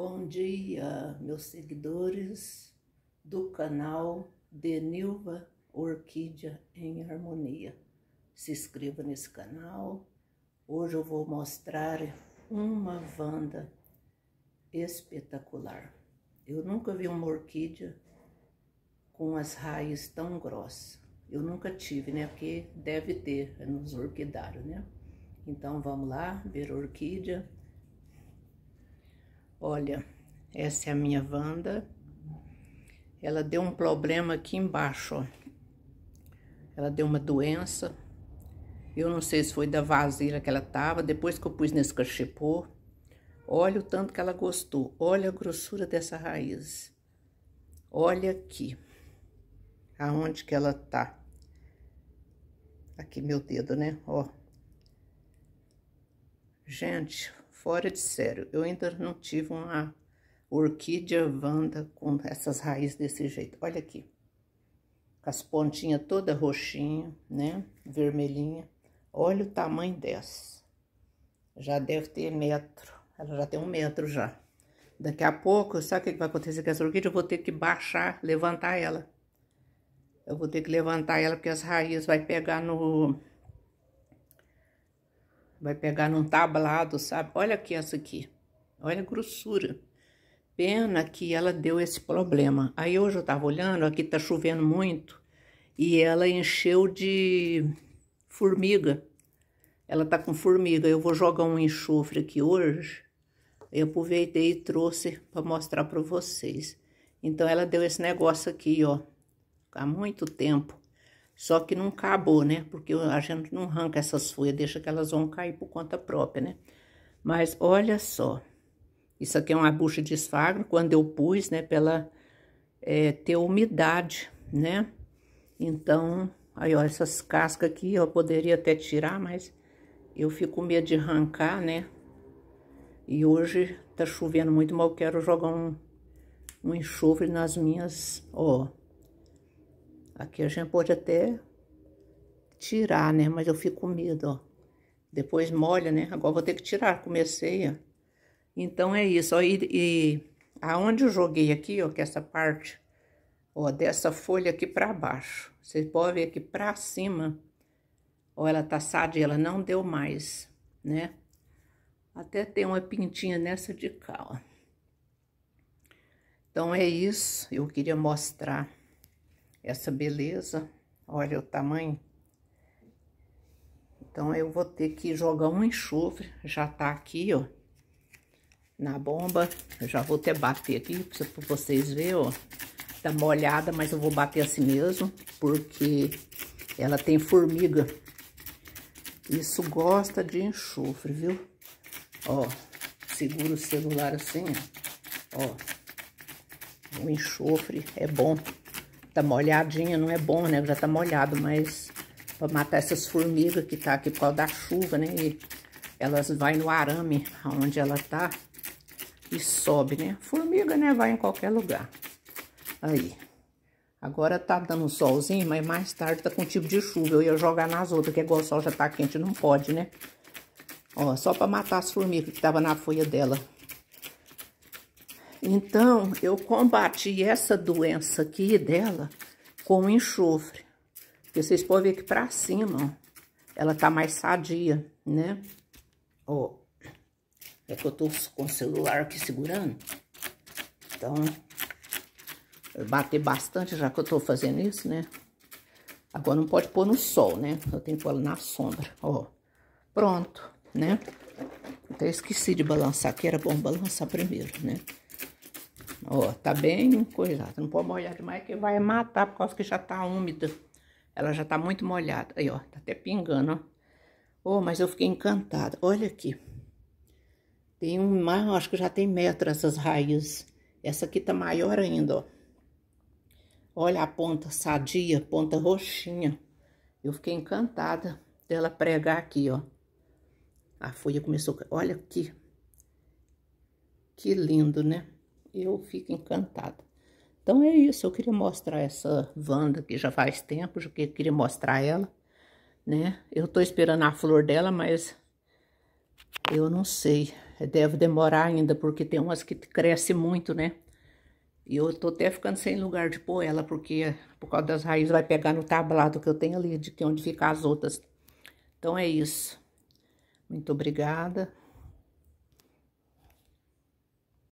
Bom dia, meus seguidores do canal Denilva Orquídea em Harmonia. Se inscreva nesse canal. Hoje eu vou mostrar uma vanda espetacular. Eu nunca vi uma orquídea com as raízes tão grossas. Eu nunca tive, né? Porque deve ter nos orquidários, né? Então vamos lá ver a orquídea Olha, essa é a minha Wanda. Ela deu um problema aqui embaixo, ó. Ela deu uma doença. Eu não sei se foi da vasilha que ela tava, depois que eu pus nesse cachepô. Olha o tanto que ela gostou. Olha a grossura dessa raiz. Olha aqui. Aonde que ela tá. Aqui meu dedo, né? Ó. Gente, fora de sério. Eu ainda não tive uma orquídea vanda com essas raízes desse jeito. Olha aqui. Com as pontinhas toda roxinha, né? Vermelhinha. Olha o tamanho dessa. Já deve ter metro. Ela já tem um metro já. Daqui a pouco, sabe o que, vai acontecer com essa orquídea? Eu vou ter que baixar, levantar ela. Eu vou ter que levantar ela porque as raízes vai pegar no, Vai pegar num tablado, sabe? Olha aqui essa aqui. Olha a grossura. Pena que ela deu esse problema. Aí hoje eu tava olhando, aqui tá chovendo muito. E ela encheu de formiga. Ela tá com formiga. Eu vou jogar um enxofre aqui hoje. Eu aproveitei e trouxe para mostrar para vocês. Então, ela deu esse negócio aqui, ó. Há muito tempo. Só que não acabou, né? Porque a gente não arranca essas folhas, deixa que elas vão cair por conta própria, né? Mas olha só, isso aqui é uma bucha de esfagno, quando eu pus, né, pela é, ter umidade, né? Então, aí, ó, essas cascas aqui eu poderia até tirar, mas eu fico com medo de arrancar, né? E hoje tá chovendo muito, mas eu quero jogar um, um enxofre nas minhas, ó, Aqui a gente pode até tirar, né? Mas eu fico com medo, ó. Depois molha, né? Agora vou ter que tirar, comecei, ó. Então é isso, ó. E, e aonde eu joguei aqui, ó, que é essa parte, ó, dessa folha aqui pra baixo. Vocês podem ver aqui pra cima, ó, ela tá sadia, ela não deu mais, né? Até tem uma pintinha nessa de cá, ó. Então é isso, eu queria mostrar essa beleza. Olha o tamanho. Então, eu vou ter que jogar um enxofre, já tá aqui, ó, na bomba. Eu já vou até bater aqui pra vocês verem, ó, tá molhada, mas eu vou bater assim mesmo, porque ela tem formiga. Isso gosta de enxofre, viu? Ó, segura o celular assim, ó. ó. O enxofre é bom Tá molhadinha, não é bom, né? Já tá molhado, mas para matar essas formigas que tá aqui por causa da chuva, né? E elas vai no arame onde ela tá e sobe, né? Formiga, né? Vai em qualquer lugar. Aí. Agora tá dando um solzinho, mas mais tarde tá com tipo de chuva. Eu ia jogar nas outras, que é igual o sol já tá quente, não pode, né? Ó, só para matar as formigas que tava na folha dela. Então, eu combati essa doença aqui dela com enxofre. Porque vocês podem ver que pra cima, ó, ela tá mais sadia, né? Ó, é que eu tô com o celular aqui segurando. Então, eu bater bastante, já que eu tô fazendo isso, né? Agora não pode pôr no sol, né? Eu tenho que pôr na sombra, ó. Pronto, né? Até esqueci de balançar, que era bom balançar primeiro, né? Ó, tá bem coisada. Não pode molhar demais que vai matar, por causa que já tá úmida. Ela já tá muito molhada. Aí, ó, tá até pingando, ó. Oh, mas eu fiquei encantada. Olha aqui. Tem um, acho que já tem metro essas raízes. Essa aqui tá maior ainda, ó. Olha a ponta sadia, ponta roxinha. Eu fiquei encantada dela pregar aqui, ó. A folha começou... Olha aqui. Que lindo, né? eu fico encantada. Então é isso, eu queria mostrar essa Wanda que já faz tempo, já queria mostrar ela, né? Eu tô esperando a flor dela, mas eu não sei, é, deve demorar ainda, porque tem umas que crescem muito, né? E eu tô até ficando sem lugar de pôr ela, porque é, por causa das raízes vai pegar no tablado que eu tenho ali, de onde ficam as outras. Então é isso. Muito obrigada.